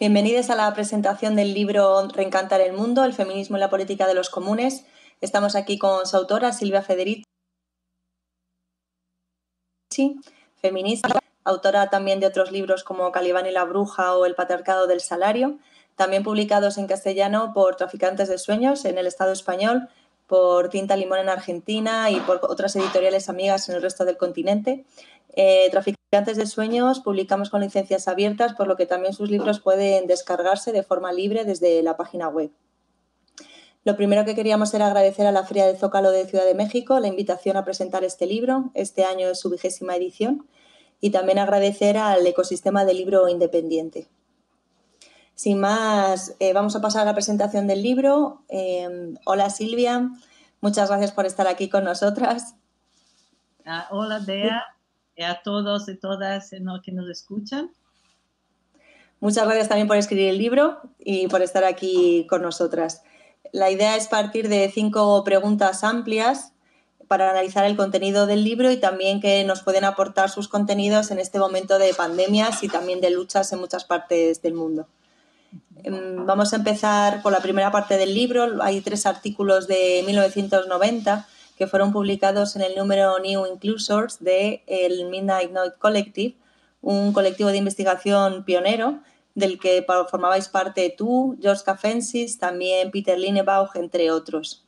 Bienvenidos a la presentación del libro Reencantar el Mundo, el feminismo y la política de los comunes. Estamos aquí con su autora, Silvia Federici, feminista, autora también de otros libros como Calibán y la Bruja o El Patriarcado del Salario, también publicados en castellano por Traficantes de Sueños en el Estado español, por Tinta Limón en Argentina y por otras editoriales amigas en el resto del continente. Eh, antes de Sueños publicamos con licencias abiertas, por lo que también sus libros pueden descargarse de forma libre desde la página web. Lo primero que queríamos era agradecer a la Fría de Zócalo de Ciudad de México la invitación a presentar este libro. Este año es su vigésima edición. Y también agradecer al ecosistema del libro independiente. Sin más, eh, vamos a pasar a la presentación del libro. Em, hola Silvia, muchas gracias por estar aquí con nosotras. Ah, hola Bea, eh, a todos y todas eh, que nos escuchan. Muchas gracias también por escribir el libro y por estar aquí con nosotras. La idea es partir de cinco preguntas amplias para analizar el contenido del libro y también que nos pueden aportar sus contenidos en este momento de pandemias y también de luchas en muchas partes del mundo. Em, vamos a empezar por la primera parte del libro. Hay tres artículos de 1990 que fueron publicados en el número New Inclusors de el Midnight Night Collective, un colectivo de investigación pionero del que formabais parte tú, George Cafensis, también Peter Linebaugh, entre otros.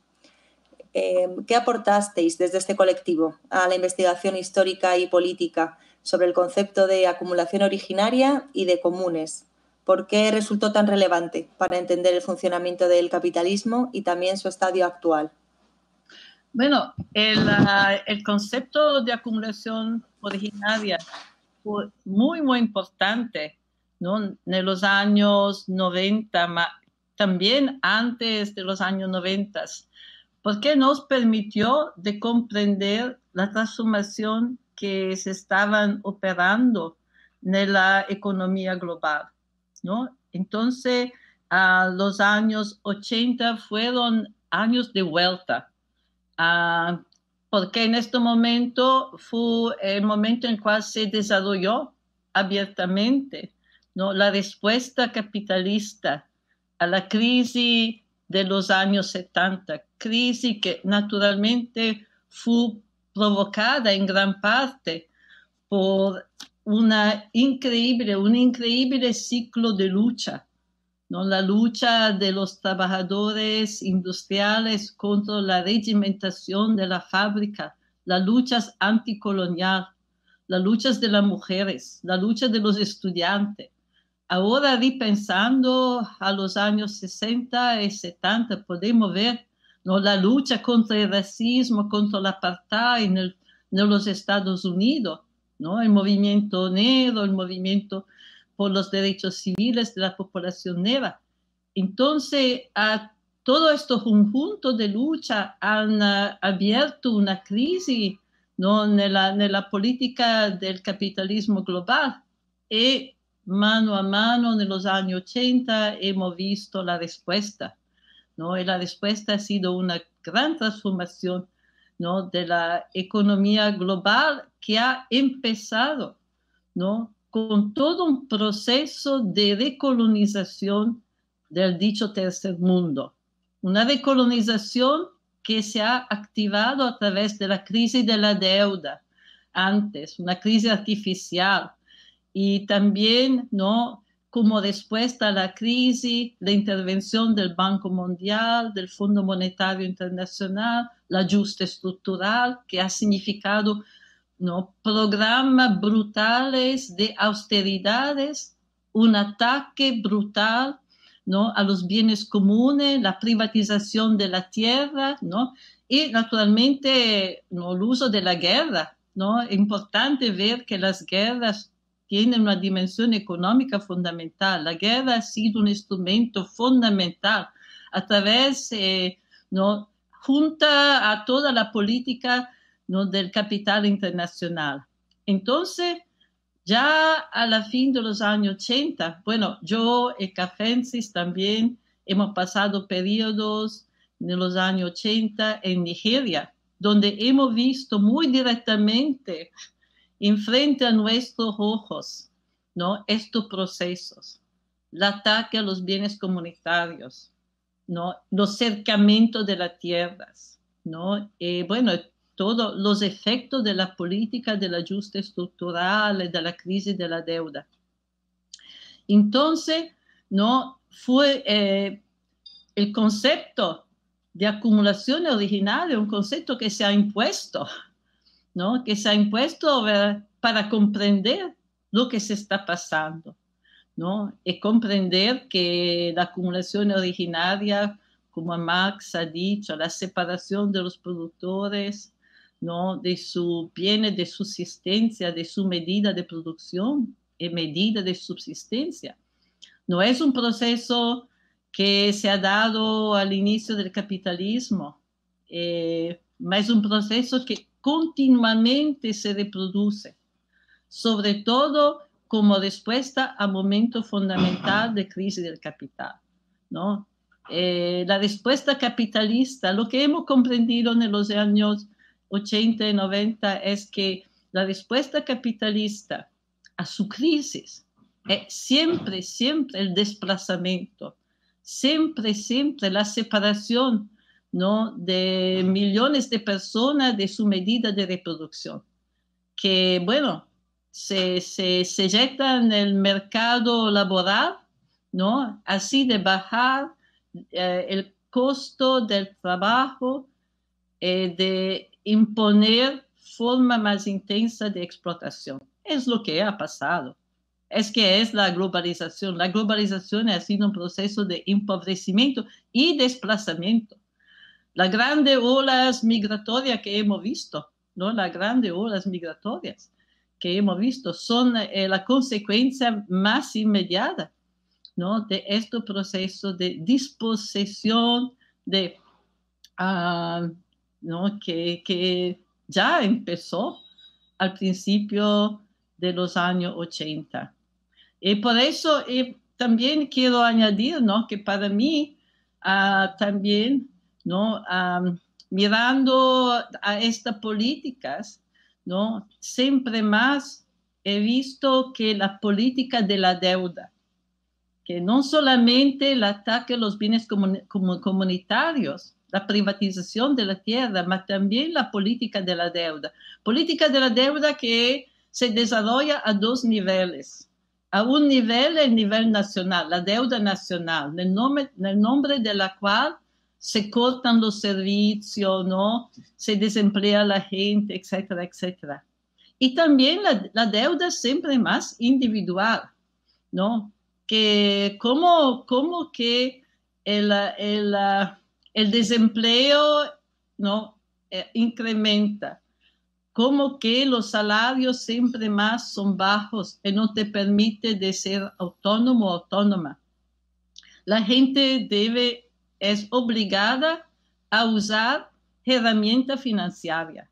Eh, ¿Qué aportasteis desde este colectivo a la investigación histórica y política sobre el concepto de acumulación originaria y de comunes? ¿Por qué resultó tan relevante para entender el funcionamiento del capitalismo y también su estadio actual? Bueno, ah, el, concepto de acumulación originaria fue muy, muy importante en los años 90, también antes de los años 90, porque nos permitió de comprender la transformación que se estaban operando en la economía global. Entonces, ah, los años 80 fueron años de vuelta uh, porque en este momento fu il momento in cui si desarrolló abiertamente ¿no? la risposta capitalista a la crisis de los años 70, crisi che naturalmente fu provocata in gran parte per un increíble ciclo di lucha la lucha de los trabajadores industriales contra la regimentación de la fábrica, las luchas anticolonial, las luchas de las mujeres, la lucha de los estudiantes. Ahora, repensando a los años 60 y 70, podemos ver ¿no? la lucha contra el racismo, contra el apartheid en, los Estados Unidos, ¿no? el movimiento negro, el movimiento por los derechos civiles de la población neva. Entonces, a todo este conjunto de lucha han ah, abierto una crisis ¿no? en, la, ah, en la política del capitalismo global y mano a mano en los años 80 hemos visto la respuesta. ¿no? Y la respuesta ha sido una gran transformación ¿no? de la economía global que ha empezado ¿no? con todo un proceso de decolonización del dicho tercer mundo. Una decolonización que se ha activado a través de la crisis de la deuda antes, una crisis artificial, y también, ¿no? Como respuesta a la crisis, la intervención del Banco Mundial, del Fondo Monetario Internacional, la ajuste estructural que ha significado ¿no? Programas brutales de austeridades, un ataque brutal ¿no? a los bienes comunes, la privatización de la tierra, ¿no? y naturalmente ¿no? el uso de la guerra. ¿no? Es importante ver que las guerras tienen una dimensión económica fundamental. La guerra ha sido un instrumento fundamental a través, de eh, ¿no? junta a toda la política del capital internacional. Entonces, ya a la fin de los años 80, bueno, yo y Cafensis también hemos pasado periodos en los años 80 en Nigeria, donde hemos visto muy directamente enfrente a nuestros ojos ¿no? estos procesos, el ataque a los bienes comunitarios, ¿no? los cercamientos de las tierras. ¿no? Eh, bueno, todos los efectos de la política del ajuste estructural, de la crisis de la deuda. Entonces, ¿no? fue eh, el concepto de acumulación originaria, un concepto que se ha impuesto, ¿no? que se ha impuesto para comprender lo que se está pasando. ¿no? Y comprender que la acumulación originaria, como Marx ha dicho, la separación de los productores, ¿no? de su bienes, de subsistencia, de su medida de producción y eh, medida de subsistencia. No es un proceso que se ha dado al inicio del capitalismo, es eh, es un proceso que continuamente se reproduce, sobre todo como respuesta a momento fundamental de crisis del capital. ¿no? Eh, la respuesta capitalista, lo que hemos comprendido en los años 80 y 90 es que la respuesta capitalista a su crisis es eh, siempre, siempre el desplazamiento, siempre, siempre la separación ¿no? de millones de personas de su medida de reproducción. Que, bueno, se, se, en el mercado laboral, ¿no? Así de bajar eh, el costo del trabajo, eh, de imponer forma más intensa de explotación. Es lo que ha pasado. Es que es la globalización. La globalización ha sido un proceso de empobrecimiento y desplazamiento. La grande olas migratoria que hemos visto, ¿no? Las grandes olas migratorias que hemos visto son eh, la consecuencia más inmediata, ¿no? De este proceso de disposición, de ah, ¿no? que, ya empezó al principio de los años 80. Y por eso también quiero añadir que para mí ah, también, ah, mirando a estas políticas, ¿no? siempre más he visto que la política de la deuda, que no solamente el ataque a los bienes comunitarios, la privatización de la tierra, pero también la política de la deuda. Política de la deuda que se desarrolla a dos niveles. A un nivel, el nivel nacional, la deuda nacional, en el nombre, nombre de la cual se cortan los servicios, ¿no? se desemplea la gente, etcétera, etcétera. Y también la, la deuda siempre más individual, ¿no? Que como, como que el, el desempleo ¿no? Eh, incrementa, como que los salarios siempre más son bajos y no te permite de ser autónomo o autónoma. La gente debe, es obligada a usar herramienta financiera.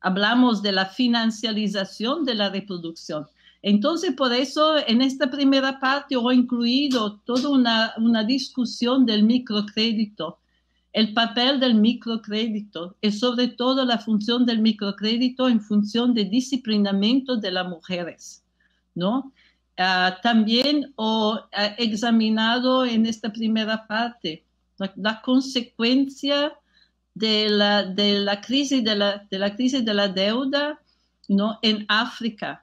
Hablamos de la financialización de la reproducción. Entonces, por eso, en esta primera parte, he incluido toda una, una discusión del microcrédito, el papel del microcrédito y sobre todo la función del microcrédito en función de disciplinamiento de las mujeres, ¿no? Ah, también he ah, examinado en esta primera parte la, consecuencia de la, de la, crisis de la, de la crisis de la deuda ¿no? en África,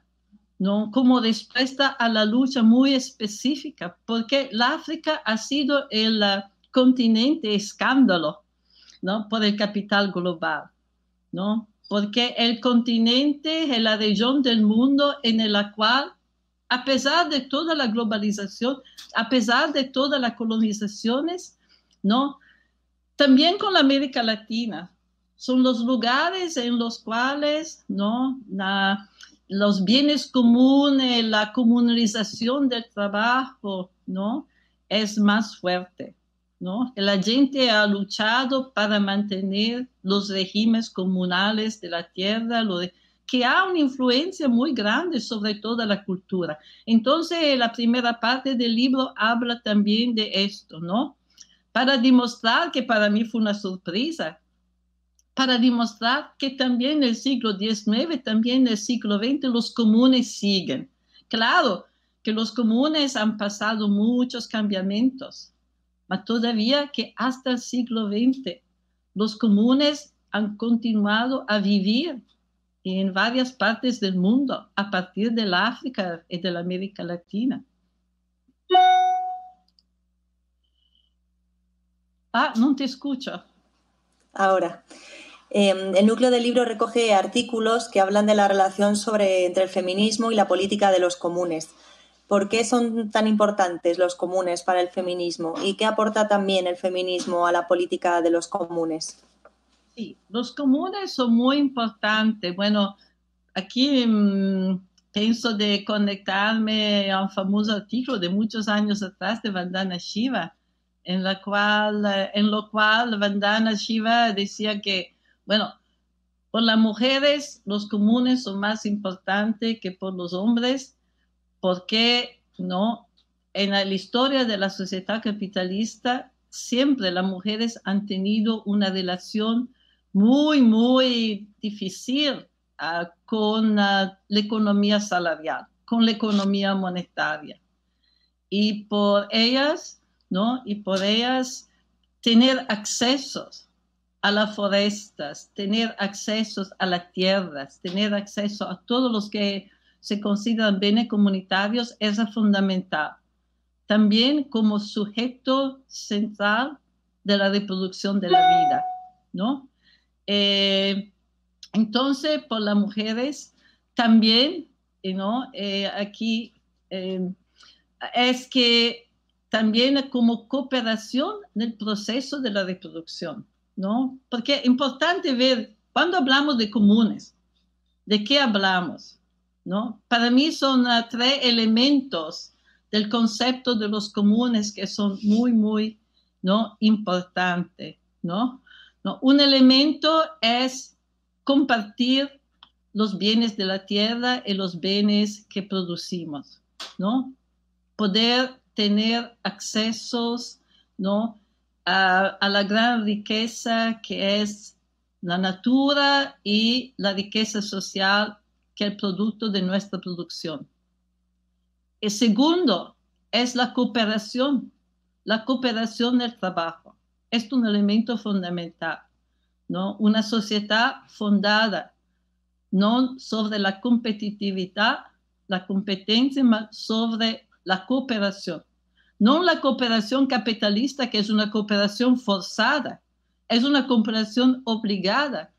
¿no? como respuesta a la lucha muy específica, porque la África ha sido el, continente escándalo, ¿no? Por el capital global, ¿no? Porque el continente es la región del mundo en la cual, a pesar de toda la globalización, a pesar de todas las colonizaciones, ¿no? También con la América Latina. Son los lugares en los cuales, ¿no? los bienes comunes, la comunalización del trabajo, ¿no? Es más fuerte. ¿no? La gente ha luchado para mantener los regímenes comunales de la tierra, que ha una influencia muy grande sobre toda la cultura. Entonces, la primera parte del libro habla también de esto, ¿no? Para demostrar que para mí fue una sorpresa, para demostrar que también en el siglo XIX, también en el siglo XX, los comunes siguen. Claro que los comunes han pasado muchos cambiamientos, pero todavía que hasta el siglo XX los comunes han continuado a vivir en varias partes del mundo a partir del África y de la América Latina. Ah, no te escucho. Ahora. Em, el núcleo del libro recoge artículos que hablan de la relación sobre, entre el feminismo y la política de los comunes. ¿Por qué son tan importantes los comunes para el feminismo? ¿Y qué aporta también el feminismo a la política de los comunes? Sí, los comunes son muy importantes. Bueno, aquí mm, pienso de conectarme a un famoso artículo de muchos años atrás de Vandana Shiva, en, la cual, eh, en lo cual Vandana Shiva decía que, bueno, por las mujeres los comunes son más importantes que por los hombres porque no en la historia de la sociedad capitalista siempre las mujeres han tenido una relación muy, muy difícil ah, con la economía salarial, con la economía monetaria. Y por ellas, ¿no? Y por ellas tener acceso a las forestas, tener accesos a las tierras, tener acceso a todos los que se consideran bienes comunitarios es fundamental, también como sujeto central de la reproducción de la vida, ¿no? Eh, entonces, por las mujeres también, eh, ¿no? Eh, aquí es que también como cooperación en el proceso de la reproducción, ¿no? Porque es importante ver, cuando hablamos de comunes, ¿de qué hablamos? ¿no? Para mí son eh, tres elementos del concepto de los comunes que son muy, muy ¿no? importantes. ¿no? Un elemento es compartir los bienes de la tierra y los bienes que producimos, ¿no? Poder tener accesos, ¿no? A, a la gran riqueza que es la natura y la riqueza social que el producto de nuestra producción. El segundo es la cooperación, la cooperación del trabajo. Es un elemento fundamental, ¿no? Una sociedad fundada no sobre la competitividad, la competencia, sino sobre la cooperación. No la cooperación capitalista, que es una cooperación forzada, es una cooperación obligada,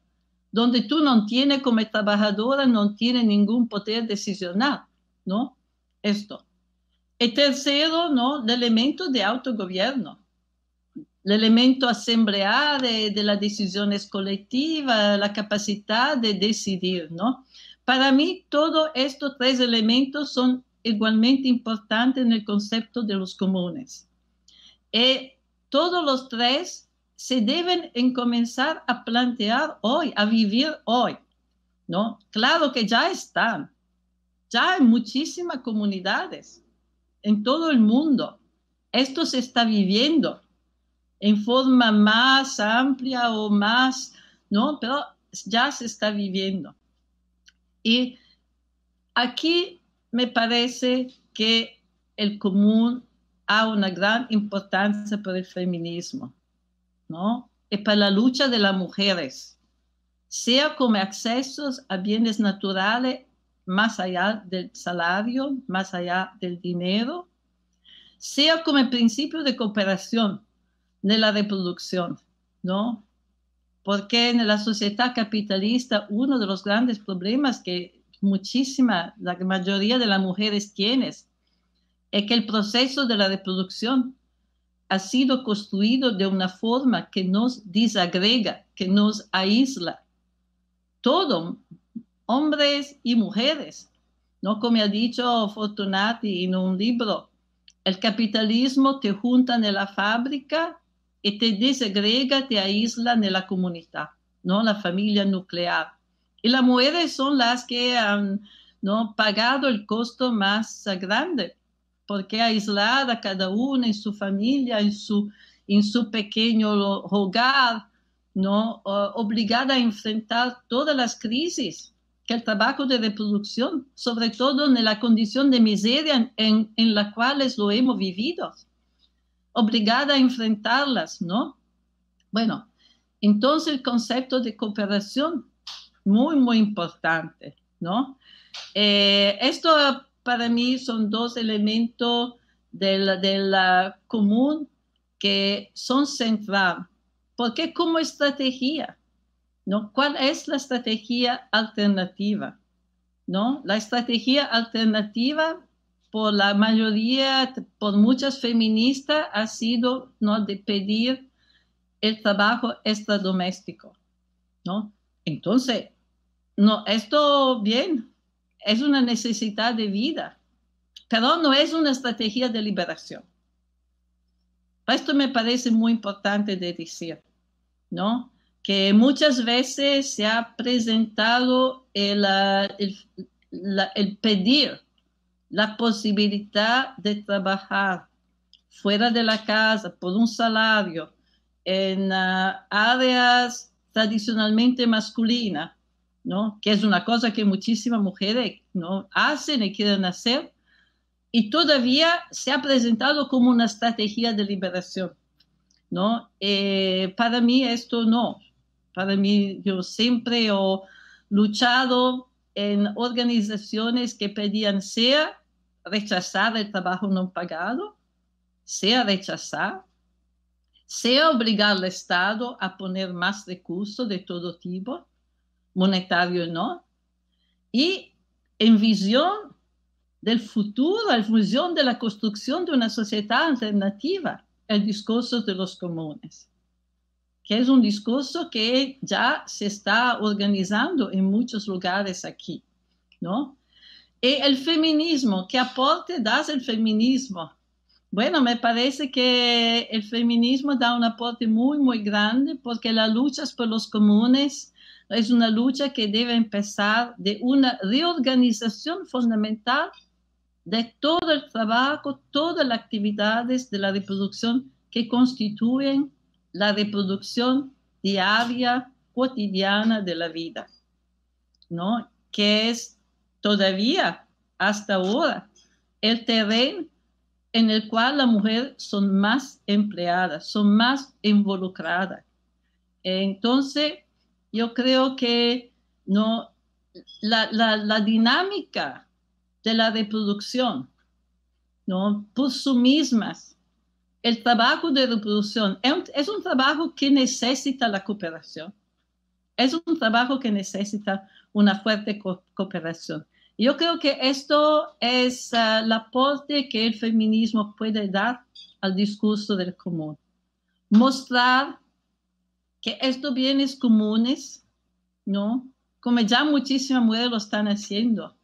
donde tú no tienes como trabajadora, no tienes ningún poder decisional, ¿no? Esto. Y tercero, ¿no? El elemento de autogobierno, el elemento asamblear de, de las decisiones colectivas, la capacidad de decidir, ¿no? Para mí, todos estos tres elementos son igualmente importantes en el concepto de los comunes. Y eh, todos los tres se deben en comenzar a plantear hoy, a vivir hoy, ¿no? Claro que ya están, ya hay muchísimas comunidades en todo el mundo. Esto se está viviendo en forma más amplia o más, ¿no? Pero ya se está viviendo. Y aquí me parece que el común ha una gran importancia para el feminismo ¿no? Es para la lucha de las mujeres, sea como accesos a bienes naturales más allá del salario, más allá del dinero, sea como el principio de cooperación de la reproducción, ¿no? Porque en la sociedad capitalista uno de los grandes problemas que muchísima, la mayoría de las mujeres tienen es que el proceso de la reproducción ha sido construido de una forma que nos desagrega, que nos aísla. Todo, hombres y mujeres, ¿no? Como ha dicho Fortunati en un libro, el capitalismo te junta en la fábrica y te desagrega, te aísla en la comunidad, ¿no? La familia nuclear. Y las mujeres son las que han ¿no? pagado el costo más grande porque aislada cada una en su familia, en su, en su pequeño hogar, ¿no? obligada a enfrentar todas las crisis que el trabajo de reproducción, sobre todo en la condición de miseria en, en la cual lo hemos vivido, obligada a enfrentarlas, ¿no? Bueno, entonces el concepto de cooperación, muy, muy importante, ¿no? Eh, esto para mí son dos elementos del, la ah, común que son ¿Por qué? como estrategia, ¿no? ¿Cuál es la estrategia alternativa? ¿No? La estrategia alternativa por la mayoría, por muchas feministas, ha sido ¿no? de pedir el trabajo extradoméstico, ¿no? Entonces, no, esto bien, es una necesidad de vida, pero no es una estrategia de liberación. Esto me parece muy importante de decir, ¿no? Que muchas veces se ha presentado el, ah, el, pedir la posibilidad de trabajar fuera de la casa por un salario en ah, áreas tradicionalmente masculinas ¿no? Que es una cosa que muchísimas mujeres ¿no? hacen y quieren hacer, y todavía se ha presentado como una estrategia de liberación, ¿no? Eh, para mí esto no. Para mí yo siempre he luchado en organizaciones que pedían sea rechazar el trabajo no pagado, sea rechazar, sea obligar al Estado a poner más recursos de todo tipo, monetario no, y en visión del futuro, en visión de la construcción de una sociedad alternativa, el discurso de los comunes, que es un discurso que ya se está organizando en muchos lugares aquí, ¿no? Y el feminismo, ¿qué aporte das el feminismo? Bueno, me parece que el feminismo da un aporte muy, muy grande porque las luchas por los comunes es una lucha que debe empezar de una reorganización fundamental de todo el trabajo, todas las actividades de la reproducción que constituyen la reproducción diaria, cotidiana de la vida, ¿no? Que es todavía, hasta ahora, el terreno en el cual las mujeres son más empleadas, son más involucradas. Entonces, yo creo que no, la, la, dinámica de la reproducción, ¿no? por sí mismas, el trabajo de reproducción es un, trabajo que necesita la cooperación, es un trabajo que necesita una fuerte cooperación. Yo creo que esto es ah, el aporte que el feminismo puede dar al discurso del común. Mostrar que estos bienes comunes, ¿no? Como ya muchísimas mujeres lo están haciendo.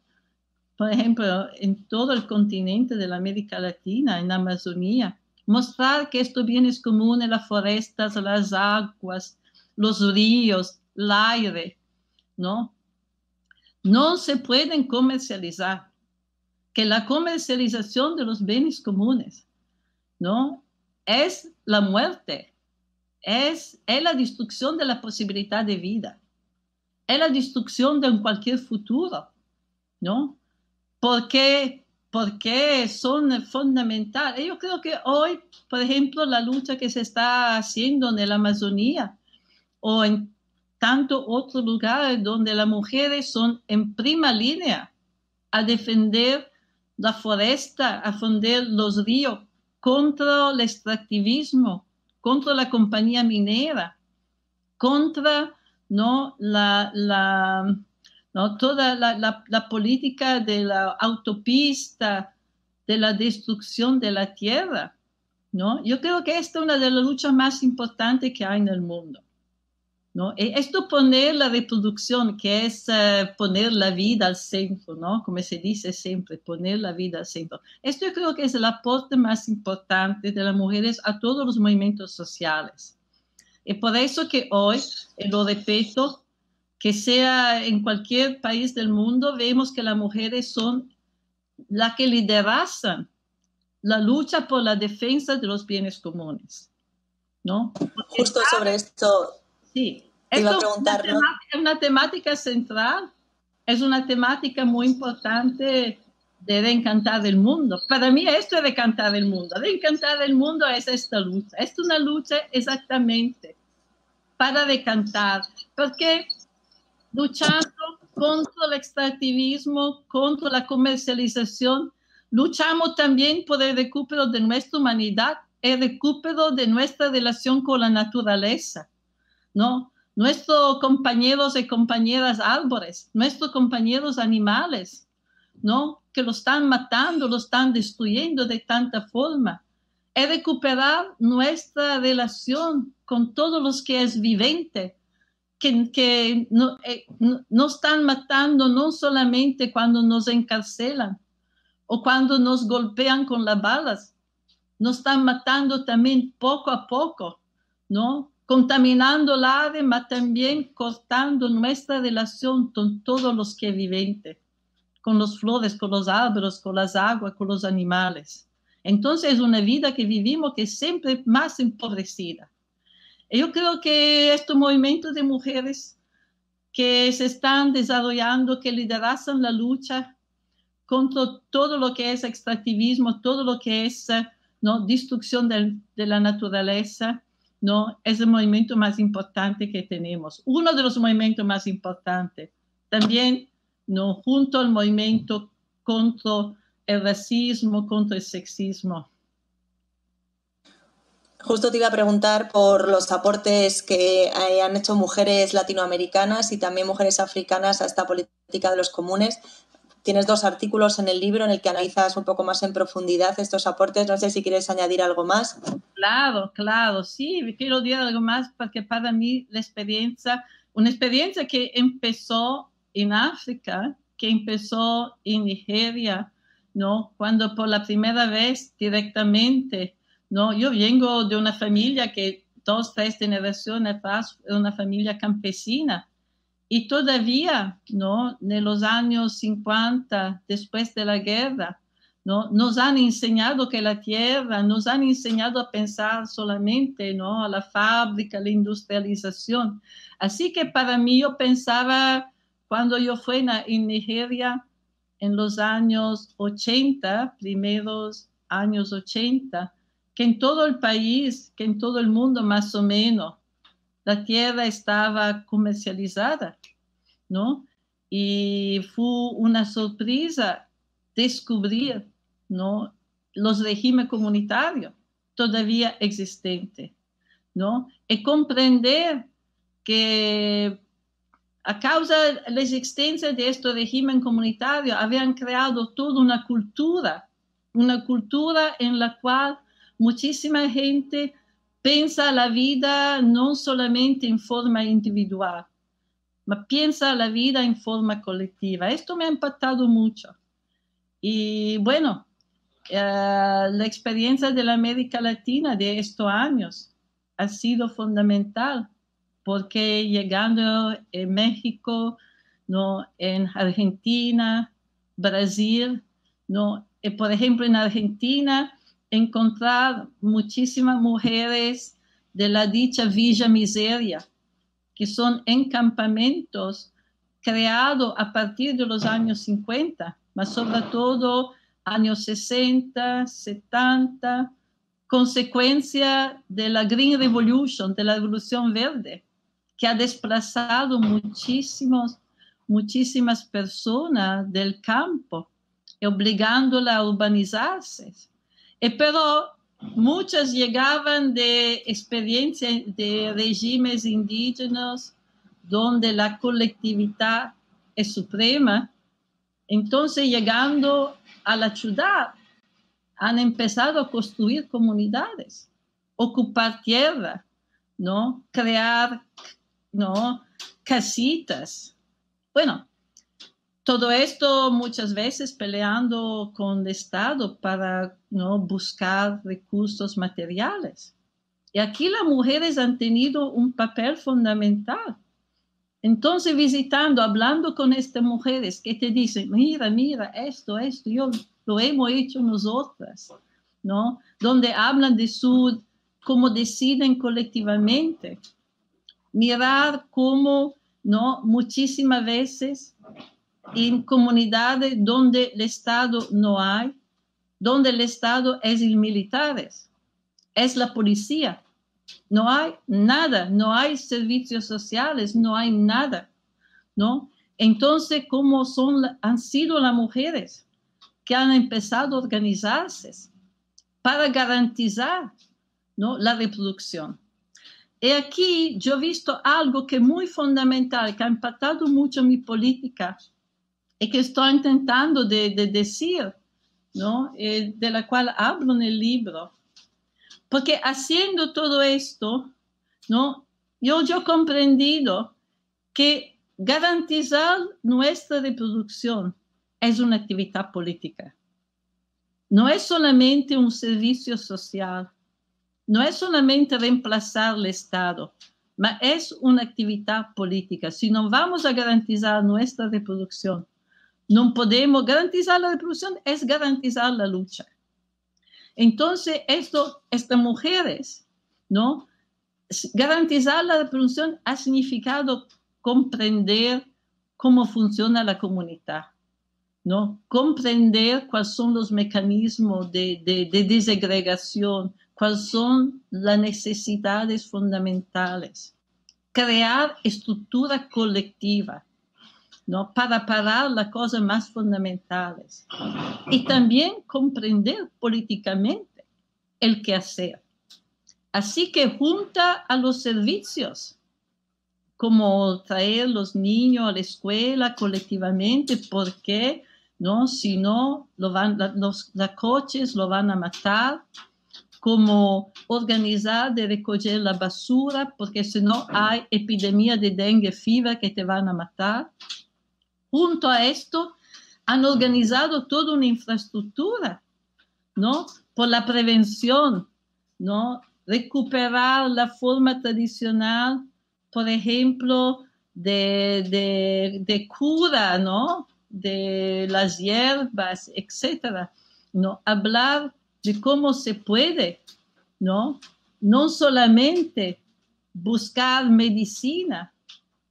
Por ejemplo, en todo el continente de la América Latina, en la Amazonía, mostrar que estos bienes comunes, las forestas, las aguas, los ríos, el aire, ¿no? No se pueden comercializar. Que la comercialización de los bienes comunes, ¿no? Es la muerte es, la destrucción de la posibilidad de vida, es la destrucción de cualquier futuro, ¿no? Porque, porque son fundamentales. Yo creo que hoy, por ejemplo, la lucha que se está haciendo en la Amazonía o en tanto otro lugar donde las mujeres son en primera línea a defender la foresta, a defender los ríos contra el extractivismo, contra la compañía minera, contra ¿no? la, ¿no? toda la, política de la autopista, de la destrucción de la tierra. ¿no? Yo creo que esta es una de las luchas más importantes que hay en el mundo. E esto poner la reproducción, que es eh, poner la vida al centro, ¿no? Como se dice siempre, poner la vida al centro. Esto yo creo que es el aporte más importante de las mujeres a todos los movimientos sociales. Y por eso que hoy, lo repito, que sea en cualquier país del mundo, vemos que las mujeres son las que liderazan la lucha por la defensa de los bienes comunes. ¿no? Justo sobre esto. Sí es una, temática, central, es una temática muy importante de encantar el mundo. Para mí esto es de encantar el mundo. de encantar el mundo es esta lucha. Es una lucha exactamente para decantar, porque luchando contra el extractivismo, contra la comercialización, luchamos también por el recupero de nuestra humanidad, el recupero de nuestra relación con la naturaleza, ¿no? nuestros compañeros y compañeras árboles, nuestros compañeros animales, ¿no? Que lo están matando, lo están destruyendo de tanta forma. Es recuperar nuestra relación con todos los que es vivente, que, que eh, están matando no solamente cuando nos encarcelan o cuando nos golpean con las balas, nos están matando también poco a poco, ¿no? contaminando aire, pero también cortando nuestra relación con todos los que viven, con los flores, con los árboles, con las aguas, con los animales. Entonces es una vida que vivimos que es siempre más empobrecida. Yo creo que este movimiento de mujeres que se están desarrollando, que liderazan la lucha contra todo lo que es extractivismo, todo lo que es eh, ¿no? destrucción de la naturaleza, ¿no? Es el movimiento más importante que tenemos, uno de los movimientos más importantes. También, ¿no? Junto al movimiento contra el racismo, contra el sexismo. Justo te iba a preguntar por los aportes que han hecho mujeres latinoamericanas y también mujeres africanas a esta política de los comunes. Tienes dos artículos en el libro en el que analizas un poco más en profundidad estos aportes. No sé si quieres añadir algo más. Claro, claro, sí, quiero decir algo más porque para mí la experiencia, una experiencia que empezó en África, que empezó en Nigeria, ¿no? Cuando por la primera vez directamente, ¿no? Yo vengo de una familia que dos, tres generaciones atrás una familia campesina, y todavía, ¿no? En los años 50, después de la guerra, ¿no? Nos han enseñado que la tierra, nos han enseñado a pensar solamente, ¿no? A la fábrica, a la industrialización. Así que para mí yo pensaba, cuando yo fui en Nigeria en los años 80, primeros años 80, que en todo el país, que en todo el mundo más o menos, la tierra estaba comercializada, ¿no? Y fue una sorpresa descubrir, ¿no? Los regímenes comunitarios todavía existentes, ¿no? Y comprender que a causa de la existencia de estos regímenes comunitarios habían creado toda una cultura, una cultura en la cual muchísima gente Piensa la vida no solamente en forma individual, ma piensa la vida en forma colectiva. Esto me ha impactado mucho. Y bueno, eh, la experiencia de la América Latina de estos años ha sido fundamental porque llegando en México, ¿no? en Argentina, Brasil, ¿no? Eh, por ejemplo, en Argentina encontrar muchísimas mujeres de la dicha Villa Miseria, que son encampamentos creados a partir de los años 50, pero sobre todo años 60, 70, consecuencia de la Green Revolution, de la Revolución Verde, que ha desplazado muchísimos, muchísimas personas del campo, obligándola a urbanizarse pero muchas llegaban de experiencias de regímenes indígenas donde la colectividad es suprema. Entonces, llegando a la ciudad, han empezado a construir comunidades, ocupar tierra, ¿no? Crear, ¿no? Casitas. Bueno, todo esto muchas veces peleando con el Estado para ¿no? buscar recursos materiales. Y aquí las mujeres han tenido un papel fundamental. Entonces, visitando, hablando con estas mujeres que te dicen, mira, mira, esto, esto, yo lo hemos hecho nosotras, ¿no? Donde hablan de su, cómo deciden colectivamente. Mirar cómo, ¿no? Muchísimas veces en comunidades donde el Estado no hay, donde el Estado es el militares, es la policía. No hay nada, no hay servicios sociales, no hay nada, ¿no? Entonces, ¿cómo son, han sido las mujeres que han empezado a organizarse para garantizar ¿no? la reproducción? Y aquí yo he visto algo que es muy fundamental, que ha impactado mucho mi política y que estoy intentando de, decir, ¿no? Eh, de la cual hablo en el libro. Porque haciendo todo esto, ¿no? Yo, he comprendido que garantizar nuestra reproducción es una actividad política. No es solamente un servicio social, no es solamente reemplazar al Estado, pero es una actividad política. Si no vamos a garantizar nuestra reproducción, no podemos garantizar la reproducción, es garantizar la lucha. Entonces, esto, estas mujeres, ¿no? Garantizar la reproducción ha significado comprender cómo funciona la comunidad, ¿no? Comprender cuáles son los mecanismos de, cuáles son las necesidades fundamentales. Crear estructura colectiva, ¿no? para parar las cosas más fundamentales y también comprender políticamente el hacer Así que junta a los servicios, como traer los niños a la escuela colectivamente, porque ¿no? si no, los, coches lo van a matar, como organizar de recoger la basura, porque si no hay epidemia de dengue fiebre que te van a matar junto a esto, han organizado toda una infraestructura, ¿no? Por la prevención, ¿no? Recuperar la forma tradicional, por ejemplo, de, cura, ¿no? De las hierbas, etcétera, ¿no? Hablar de cómo se puede, ¿no? No solamente buscar medicina,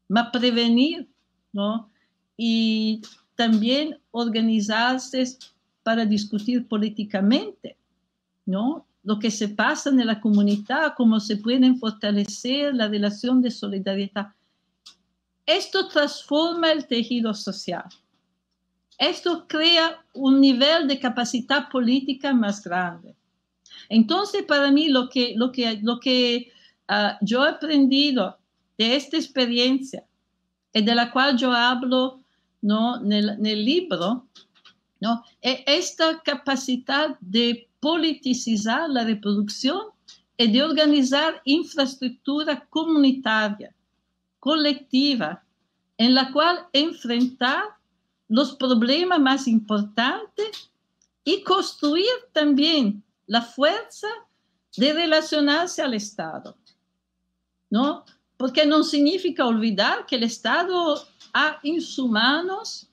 pero prevenir, ¿no? y también organizarse para discutir políticamente, ¿no? Lo que se pasa en la comunidad, cómo se pueden fortalecer la relación de solidaridad. Esto transforma el tejido social. Esto crea un nivel de capacidad política más grande. Entonces, para mí, lo que, lo que, lo que ah, yo he aprendido de esta experiencia, y de la cual yo hablo ¿no? el libro, ¿no? es esta capacidad de politizar la reproducción y de organizar infraestructura comunitaria, colectiva, en la cual enfrentar los problemas más importantes y construir también la fuerza de relacionarse al Estado, ¿no? Porque no significa olvidar que el Estado a en sus manos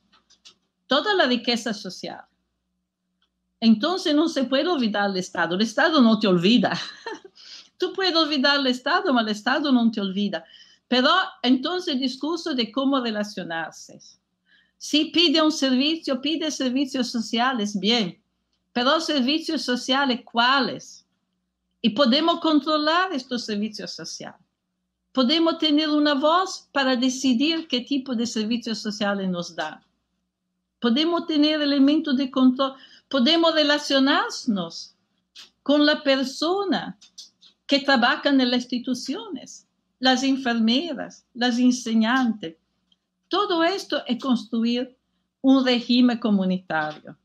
toda la riqueza social. Entonces no se puede olvidar el Estado. El Estado no te olvida. Tú puedes olvidar el Estado, pero el Estado no te olvida. Pero entonces el discurso de cómo relacionarse. Si pide un servicio, pide servicios sociales, bien. Pero servicios sociales, ¿cuáles? Y podemos controlar estos servicios sociales podemos tener una voz para decidir qué tipo de servicios sociales nos dan. Podemos tener elementos de control, podemos relacionarnos con la persona que trabaja en las instituciones, las enfermeras, las enseñantes. Todo esto es construir un régimen comunitario,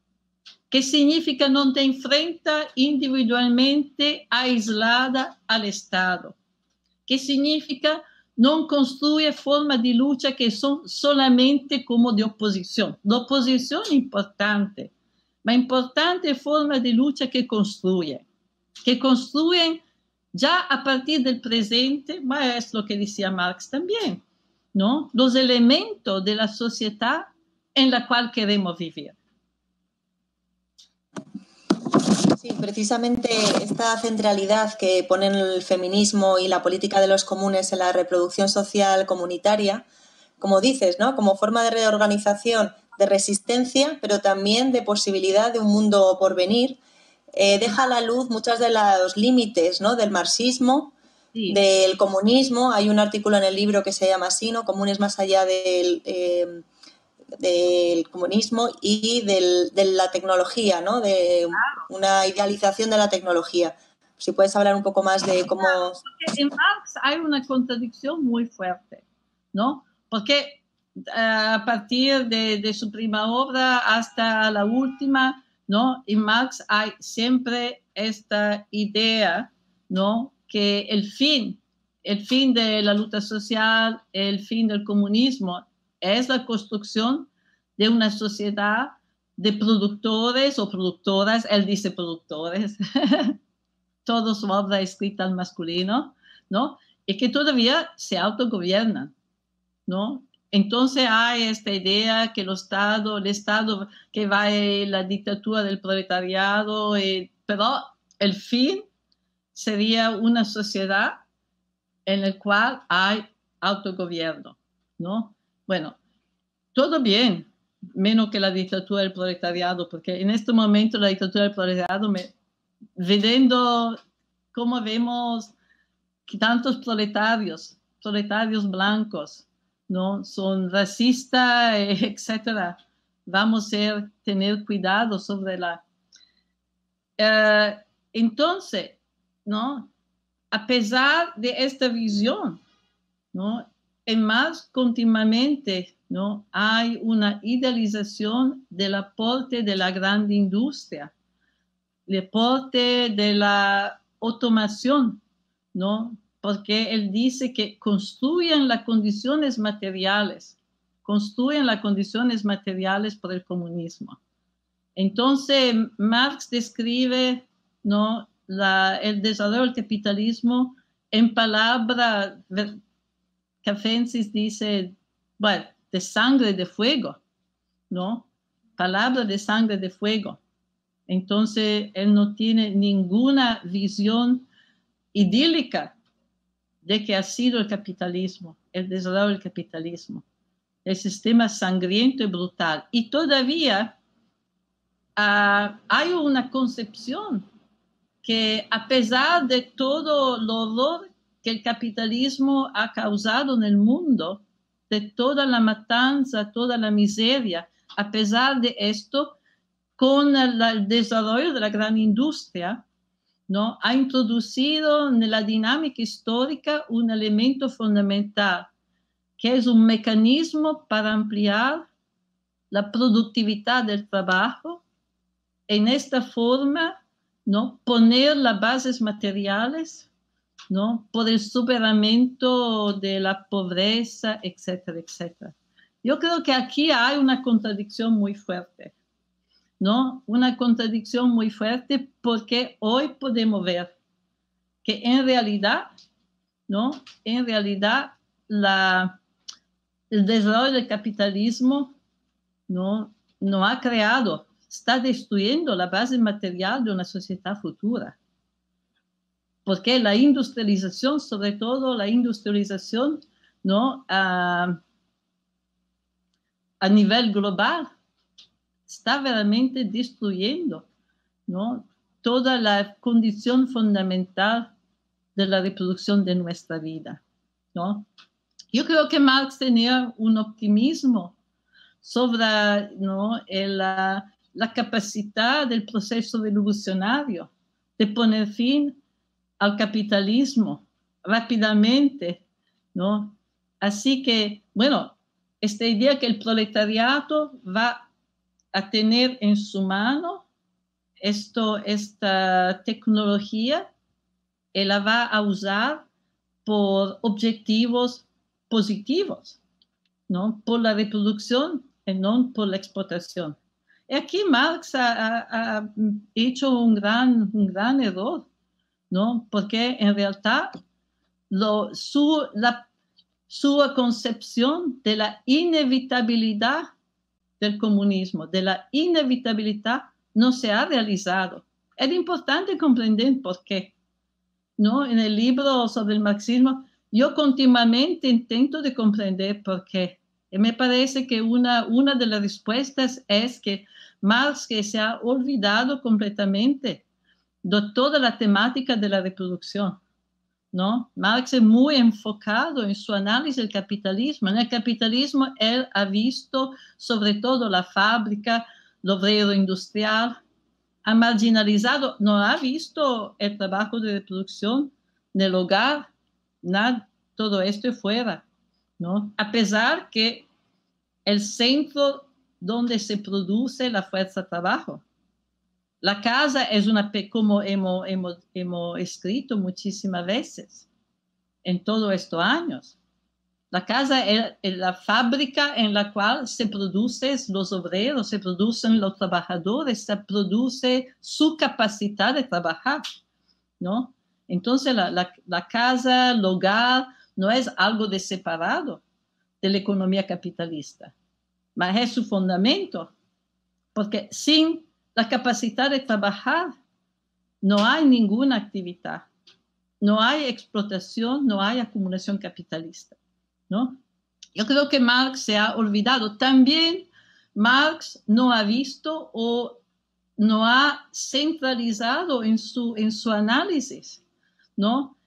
que significa no te enfrenta individualmente aislada al Estado che significa non costruire forma di luce che sono solamente come di opposizione. L'opposizione è importante, ma importante è forma di luce che construye, che construye già a partire del presente, ma è quello che dice Marx también, ¿no? Los elementos de la sociedad en la cual queremos vivir. Sí, precisamente esta centralidad que ponen el feminismo y la política de los comunes en la reproducción social comunitaria, como dices, ¿no? Como forma de reorganización, de resistencia, pero también de posibilidad de un mundo por venir, eh, deja a la luz muchos de los límites, ¿no? Del marxismo, del comunismo. Hay un artículo en el libro que se llama sino Comunes más allá del eh, del comunismo y del, de la tecnología, ¿no? De una idealización de la tecnología. Si puedes hablar un poco más de cómo... en Marx hay una contradicción muy fuerte, ¿no? Porque eh, a partir de, de su prima obra hasta la última, ¿no? En Marx hay siempre esta idea, ¿no? Que el fin, el fin de la lucha social, el fin del comunismo es la construcción de una sociedad de productores o productoras, él dice productores, todo su obra escrita al masculino, ¿no? Y que todavía se autogobiernan, ¿no? Entonces hay esta idea que el Estado, el Estado que va en la dictadura del proletariado, eh, pero el fin sería una sociedad en la cual hay autogobierno, ¿no? Bueno, todo bien, menos que la dictadura del proletariado, porque en este momento la dictadura del proletariado, me, viendo cómo vemos que tantos proletarios, proletarios blancos, ¿no? Son racistas, etcétera. Vamos a tener cuidado sobre la... Eh, entonces, ¿no? A pesar de esta visión, ¿no? y más continuamente ¿no? hay una idealización del aporte de la gran industria, el aporte de la automación, ¿no? porque él dice que construyen las condiciones materiales, construyen las condiciones materiales por el comunismo. Entonces, Marx describe ¿no? el desarrollo del capitalismo en palabras Cafensis dice, bueno, de sangre de fuego, ¿no? Palabra de sangre de fuego. Entonces, él no tiene ninguna visión idílica de que ha sido el capitalismo, el desarrollo del capitalismo, el sistema sangriento y brutal. Y todavía ah, hay una concepción que a pesar de todo lo horror el capitalismo ha causado en el mundo, de toda la matanza, toda la miseria. A pesar de esto, con el, desarrollo de la gran industria, ¿no? ha introducido en la dinámica histórica un elemento fundamental, que es un mecanismo para ampliar la productividad del trabajo, en esta forma, ¿no? poner las bases materiales ¿no? Por el superamiento de la pobreza, etcétera, etcétera. Yo creo que aquí hay una contradicción muy fuerte, ¿no? Una contradicción muy fuerte porque hoy podemos ver que en realidad, ¿no? En realidad, la, el desarrollo del capitalismo, ¿no? No ha creado, está destruyendo la base material de una sociedad futura porque pues, la industrialización, sobre todo la industrialización, ¿no? A, nivel global, está realmente destruyendo, Toda la condición fundamental de la reproducción de nuestra vida, Yo creo que Marx tenía un optimismo sobre la, la capacidad del proceso revolucionario de poner fin al capitalismo rápidamente, ¿no? Así que, bueno, esta idea que el proletariado va a tener en su mano esto, esta tecnología, y la va a usar por objetivos positivos, ¿no? Por la reproducción y no por la explotación. Y aquí Marx ha, hecho un gran, un gran error, ¿no? Porque en realidad lo, su, la, su concepción de la inevitabilidad del comunismo, de la inevitabilidad, no se ha realizado. Es importante comprender por qué. ¿no? En el libro sobre el marxismo, yo continuamente intento de comprender por qué. Y me parece que una, una de las respuestas es que Marx se ha olvidado completamente de toda la temática de la reproducción. ¿no? Marx es muy enfocado en su análisis del capitalismo. En el capitalismo él ha visto sobre todo la fábrica, el obrero industrial, ha marginalizado, no ha visto el trabajo de reproducción en el hogar, nada, todo esto fuera. ¿no? A pesar que el centro donde se produce la fuerza de trabajo, la casa es una, como hemos, hemos, escrito muchísimas veces en todos estos años, la casa es, la fábrica en la cual se producen los obreros, se producen los trabajadores, se produce su capacidad de trabajar, ¿no? Entonces la, casa, el hogar, no es algo de separado de la economía capitalista, más es su fundamento, porque sin la capacidad de trabajar. No hay ninguna actividad, no hay explotación, no hay acumulación capitalista, ¿no? Yo creo que Marx se ha olvidado. También Marx no ha visto o no ha centralizado en su, en su análisis, ¿no?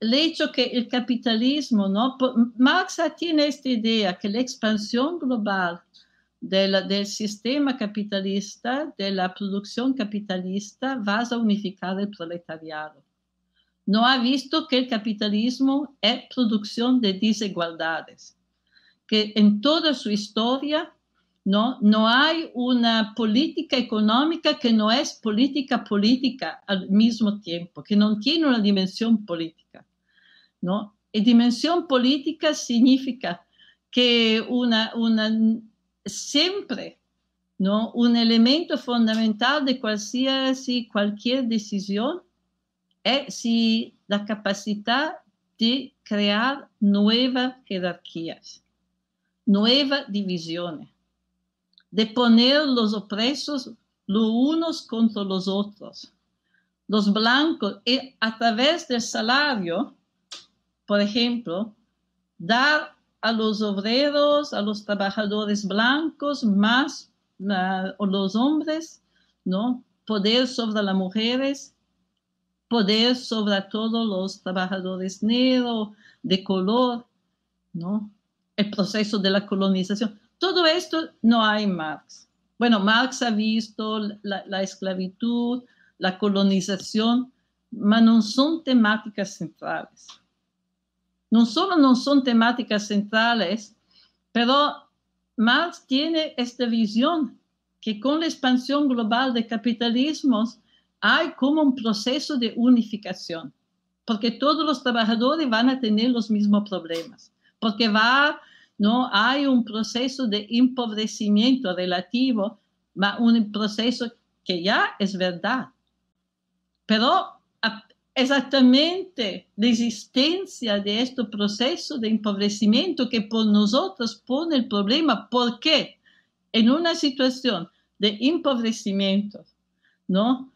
el hecho que el capitalismo, ¿no? Marx tiene esta idea que la expansión global del sistema capitalista, de la producción capitalista, vas a unificar el proletariado. No ha visto que el capitalismo es producción de desigualdades, que en toda su historia no, no hay una política económica que no es política política al mismo tiempo, que no tiene una dimensión política. ¿no? Y dimensión política significa que una, una siempre ¿no? un elemento fundamental de cualquier, si cualquier decisión es si la capacidad de crear nuevas jerarquías, nuevas divisiones, de poner los opresos los unos contra los otros, los blancos, y eh, a través del salario, por ejemplo, dar a los obreros, a los trabajadores blancos, más ah, los hombres, ¿no? Poder sobre las mujeres, poder sobre todos los trabajadores negros, de color, ¿no? El proceso de la colonización. Todo esto no hay Marx. Bueno, Marx ha visto la esclavitud, la colonización, pero no son temáticas centrales no solo no son temáticas centrales, pero Marx tiene esta visión que con la expansión global de capitalismos hay como un proceso de unificación, porque todos los trabajadores van a tener los mismos problemas, porque va, no hay un proceso de empobrecimiento relativo, un proceso que ya es verdad. Pero Exactamente la existencia de este proceso de empobrecimiento que por nosotros pone el problema. Por qué? En una situación de empobrecimiento no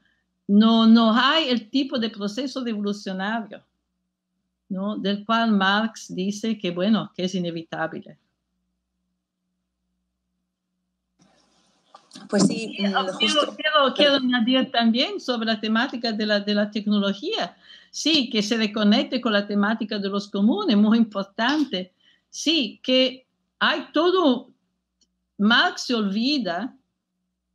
No, no hay el tipo de proceso revolucionario, ¿no? del cual Marx dice que, bueno, que es inevitable. Pues sí, eh, oh, Quiero, añadir también sobre la temática de la, de tecnología. Sí, que se reconecte con la temática de los comunes, muy importante. Sí, que hay todo, Marx se olvida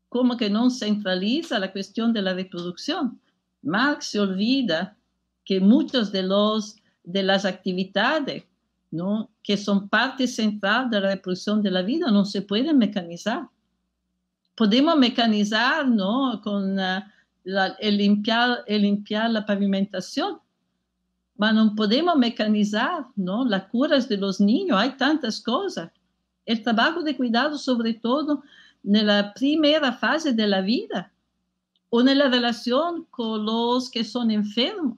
como que no centraliza la cuestión de la reproducción. Marx se olvida que muchas de, de las actividades ¿no? que son parte central de la reproducción de la vida no se pueden mecanizar podemos mecanizar, ¿no? Con ah, el, limpiar, limpiar la pavimentación, pero no podemos mecanizar, ¿no? Las curas de los niños, hay tantas cosas. El trabajo de cuidado, sobre todo, en la primera fase de la vida o en la relación con los que son enfermos,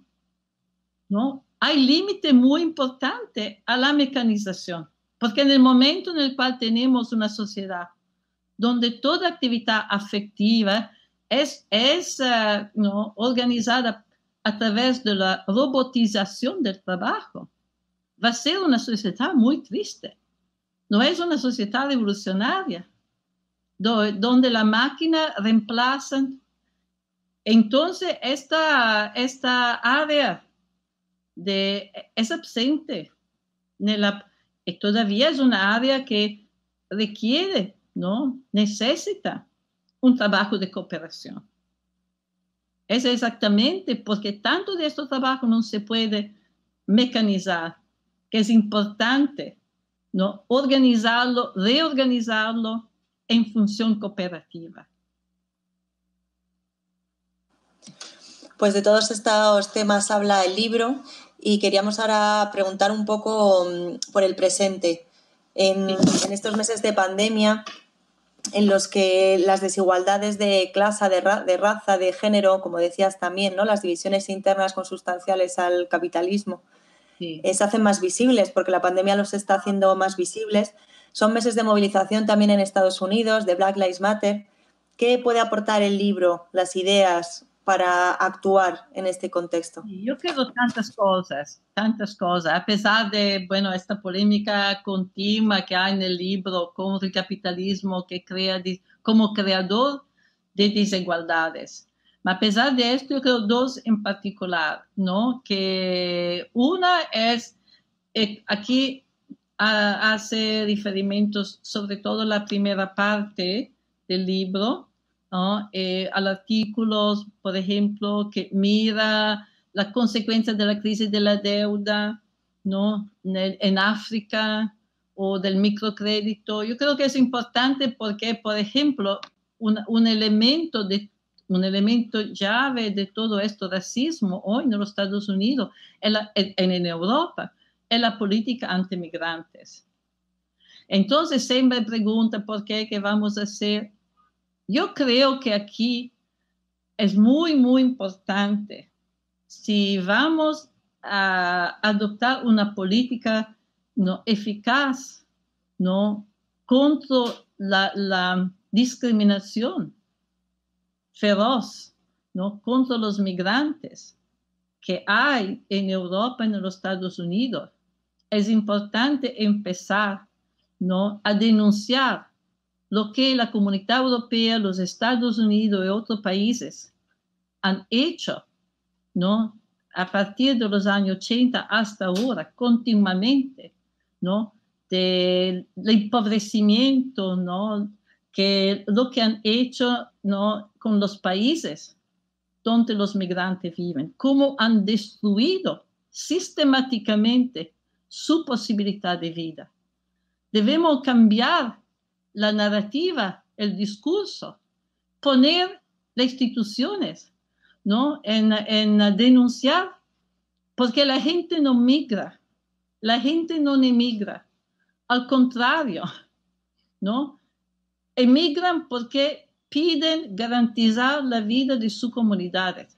¿no? Hay límite muy importante a la mecanización, porque en el momento en el cual tenemos una sociedad donde toda actividad afectiva es, es eh, organizada a través de la robotización del trabajo. Va a ser una sociedad muy triste. No es una sociedad revolucionaria, donde la máquina reemplaza. Entonces, esta, esta área de, es absente. En la, y todavía es una área que requiere ¿no? Necesita un trabajo de cooperación. Es exactamente porque tanto de este trabajo no se puede mecanizar, que es importante, ¿no? Organizarlo, reorganizarlo en función cooperativa. Pues de todos estos temas habla el libro y queríamos ahora preguntar un poco mm, por el presente. En, en, estos meses de pandemia, en los que las desigualdades de clase, de, raza, de género, como decías también, ¿no? las divisiones internas consustanciales al capitalismo, se hacen más visibles porque la pandemia los está haciendo más visibles. Son meses de movilización también en Estados Unidos, de Black Lives Matter. ¿Qué puede aportar el libro, las ideas, para actuar en este contexto? Yo creo tantas cosas, tantas cosas. A pesar de, bueno, esta polémica continua que hay en el libro con el capitalismo que crea como creador de desigualdades. A pesar de esto, yo creo dos en particular, ¿no? Que una es, eh, aquí hace referimientos sobre todo la primera parte del libro, eh, al artículo, por ejemplo, que mira las consecuencias de la crisis de la deuda ¿no? en, África o del microcrédito. Yo creo que es importante porque, por ejemplo, un, elemento de un elemento llave de todo esto racismo hoy en los Estados Unidos, en, en, Europa, es la política migrantes. Entonces siempre pregunta por qué que vamos a hacer yo creo que aquí es muy, muy importante si vamos a adoptar una política ¿no? eficaz ¿no? contra la, discriminación feroz ¿no? contra los migrantes que hay en Europa y en los Estados Unidos. Es importante empezar ¿no? a denunciar lo que la comunidad europea, los Estados Unidos y otros países han hecho, ¿no? A partir de los años 80 hasta ahora, continuamente, ¿no? Del empobrecimiento, ¿no? Que lo que han hecho, ¿no? Con los países donde los migrantes viven, cómo han destruido sistemáticamente su posibilidad de vida. Debemos cambiar la narrativa, el discurso, poner las instituciones, ¿no? En, denunciar, porque la gente no migra, la gente no emigra, al contrario, ¿no? Emigran porque piden garantizar la vida de sus comunidades,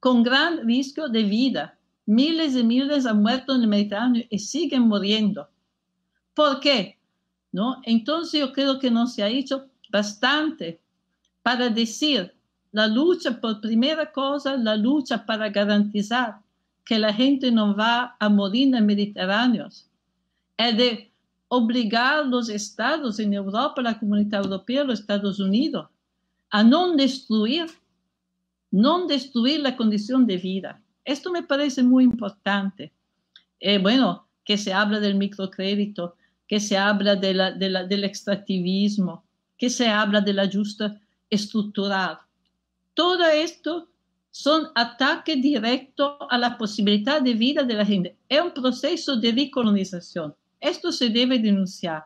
con gran riesgo de vida. Miles y miles han muerto en el Mediterráneo y siguen muriendo. ¿Por qué? Entonces yo creo que no se ha hecho bastante para decir la lucha, por primera cosa, la lucha para garantizar que la gente no va a morir en Mediterráneo es de obligar los estados en Europa, la comunidad europea, los Estados Unidos, a no destruir, no destruir la condición de vida. Esto me parece muy importante. Eh, bueno, que se habla del microcrédito, che se habla de la, de la, del extractivismo, que se habla de la justa estructural. questo esto son ataques directos a la posibilidad de vida gente. È un processo di ricolonizzazione. Questo si deve denunciare.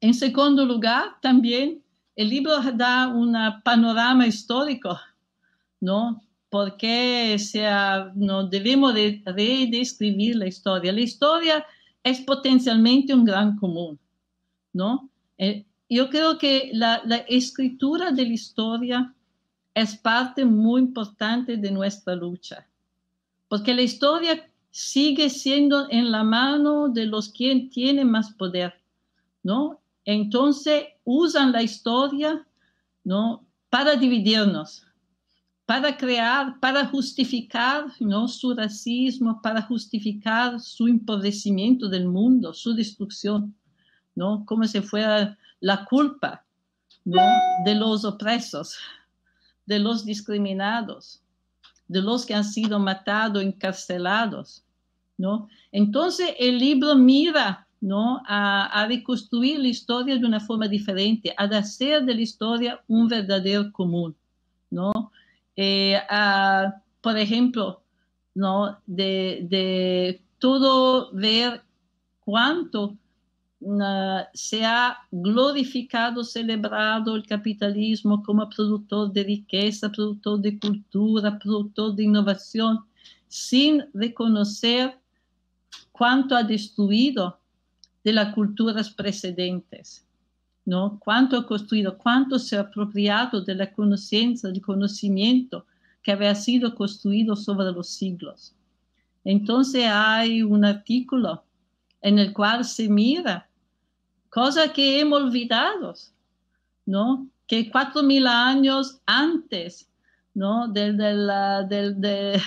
In secondo luogo, también el libro da un panorama histórico, ¿no? Porque sea, no debemos de la storia. La historia es potencialmente un gran común, ¿no? Eh, yo creo que la, escritura de la historia es parte muy importante de nuestra lucha, porque la historia sigue siendo en la mano de los quien tienen más poder, ¿no? Entonces usan la historia, ¿no? Para dividirnos, para crear, para justificar ¿no? su racismo, para justificar su empobrecimiento del mundo, su destrucción, ¿no? como si fuera la culpa ¿no? de los opresos, de los discriminados, de los que han sido matados, encarcelados. ¿no? Entonces el libro mira ¿no? A, a, reconstruir la historia de una forma diferente, a hacer de la historia un verdadero común, ¿no? Eh, por ejemplo, de, todo ver cuánto ah, se ha glorificado, celebrado el capitalismo como productor de riqueza, productor de cultura, productor de innovación, sin reconocer cuánto ha destruido de las culturas precedentes. ¿no? Cuánto ha construido, cuánto se ha apropiado de la conocencia, del conocimiento que había sido construido sobre los siglos. Entonces hay un artículo en el cual se mira cosa que hemos olvidado, ¿no? Que cuatro mil años antes, ¿no? Del, del, de,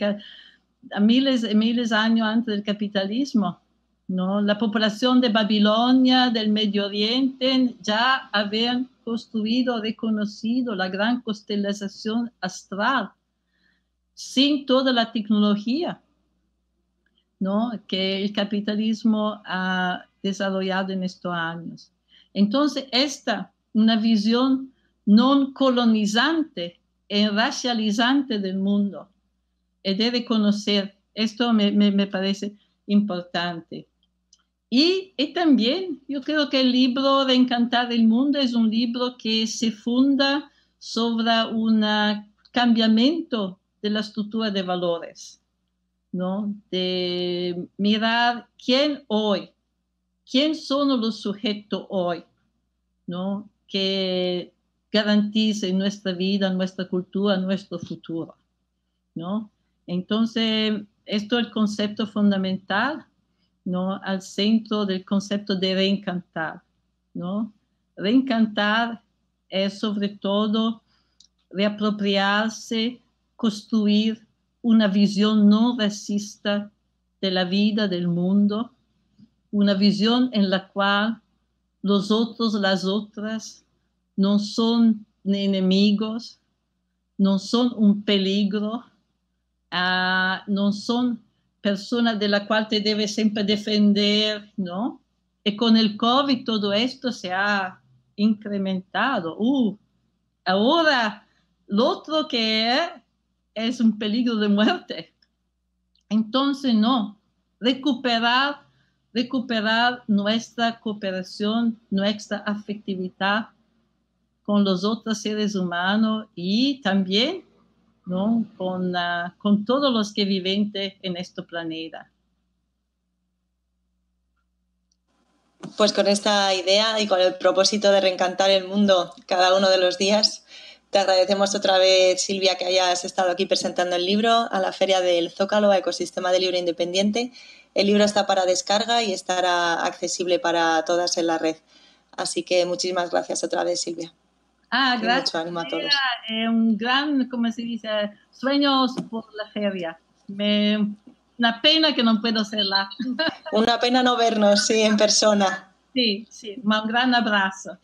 miles y miles de años antes del capitalismo, ¿no? La población de Babilonia, del Medio Oriente, ya habían construido, reconocido la gran constelación astral sin toda la tecnología que el capitalismo ha desarrollado en estos años. Entonces, esta, una visión no colonizante e racializante del mundo, es eh, de reconocer, esto me parece importante. Y, también yo creo que el libro de Encantar el Mundo es un libro que se funda sobre un cambiamiento de la estructura de valores, ¿no? De mirar quién hoy, quién son los sujetos hoy, ¿no? Que garantice nuestra vida, nuestra cultura, nuestro futuro, ¿no? Entonces, esto es el concepto fundamental ¿no? al centro del concepto de reencantar. ¿no? Reencantar es sobre todo reapropiarse, construir una visión no racista de la vida, del mundo, una visión en la cual los otros, las otras, no son enemigos, no son un peligro, ah, no son persona de la cual te debe siempre defender, ¿no? Y con el COVID todo esto se ha incrementado. Uh, ahora, lo otro que es, es un peligro de muerte. Entonces, no, recuperar, recuperar nuestra cooperación, nuestra afectividad con los otros seres humanos y también con, con todos los que viven en este planeta. Pues con esta idea y con el propósito de reencantar el mundo cada uno de los días, te agradecemos otra vez, Silvia, que hayas estado aquí presentando el libro a la Feria del Zócalo, a Ecosistema de Libro Independiente. El libro está para descarga y estará accesible para todas en la red. Así que muchísimas gracias otra vez, Silvia. Ah, gracias. Eh, un gran, como se dice, sueños por la feria. Me, una pena que no puedo serla. una pena no vernos, sí, en persona. Sí, sí, un gran abrazo.